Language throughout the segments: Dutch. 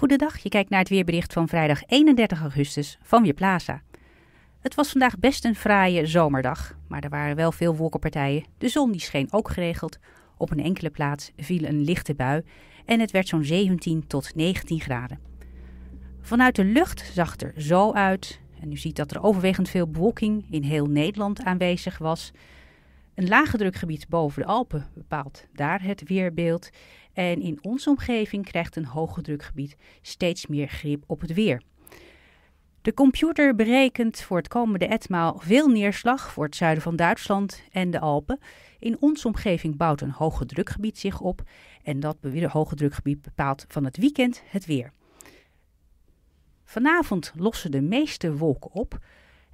Goedendag, je kijkt naar het weerbericht van vrijdag 31 augustus van Weerplaza. Het was vandaag best een fraaie zomerdag, maar er waren wel veel wolkenpartijen. De zon die scheen ook geregeld. Op een enkele plaats viel een lichte bui en het werd zo'n 17 tot 19 graden. Vanuit de lucht zag het er zo uit. En u ziet dat er overwegend veel bewolking in heel Nederland aanwezig was. Een lage drukgebied boven de Alpen bepaalt daar het weerbeeld. En in onze omgeving krijgt een hoge drukgebied steeds meer grip op het weer. De computer berekent voor het komende etmaal veel neerslag voor het zuiden van Duitsland en de Alpen. In onze omgeving bouwt een hoge drukgebied zich op en dat hoge drukgebied bepaalt van het weekend het weer. Vanavond lossen de meeste wolken op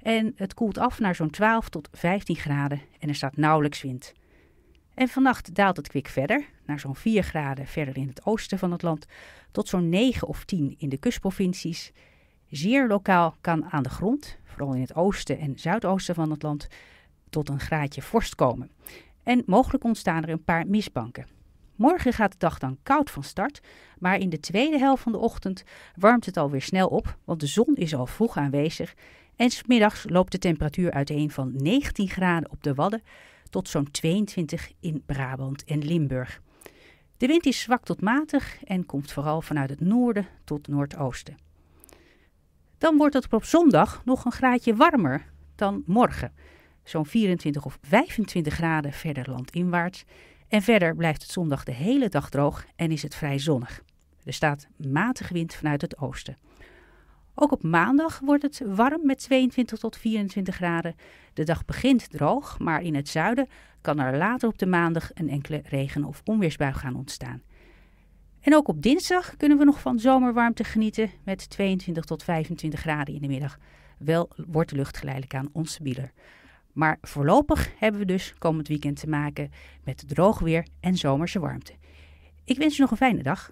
en het koelt af naar zo'n 12 tot 15 graden en er staat nauwelijks wind. En vannacht daalt het kwik verder, naar zo'n 4 graden verder in het oosten van het land, tot zo'n 9 of 10 in de kustprovincies. Zeer lokaal kan aan de grond, vooral in het oosten en zuidoosten van het land, tot een graadje vorst komen. En mogelijk ontstaan er een paar misbanken. Morgen gaat de dag dan koud van start, maar in de tweede helft van de ochtend warmt het alweer snel op, want de zon is al vroeg aanwezig. En smiddags loopt de temperatuur uiteen van 19 graden op de Wadden tot zo'n 22 in Brabant en Limburg. De wind is zwak tot matig en komt vooral vanuit het noorden tot noordoosten. Dan wordt het op zondag nog een graadje warmer dan morgen. Zo'n 24 of 25 graden verder landinwaarts. En verder blijft het zondag de hele dag droog en is het vrij zonnig. Er staat matige wind vanuit het oosten. Ook op maandag wordt het warm met 22 tot 24 graden. De dag begint droog, maar in het zuiden kan er later op de maandag een enkele regen- of onweersbui gaan ontstaan. En ook op dinsdag kunnen we nog van zomerwarmte genieten met 22 tot 25 graden in de middag. Wel wordt de lucht geleidelijk aan onstabieler. Maar voorlopig hebben we dus komend weekend te maken met droog weer en zomerse warmte. Ik wens je nog een fijne dag.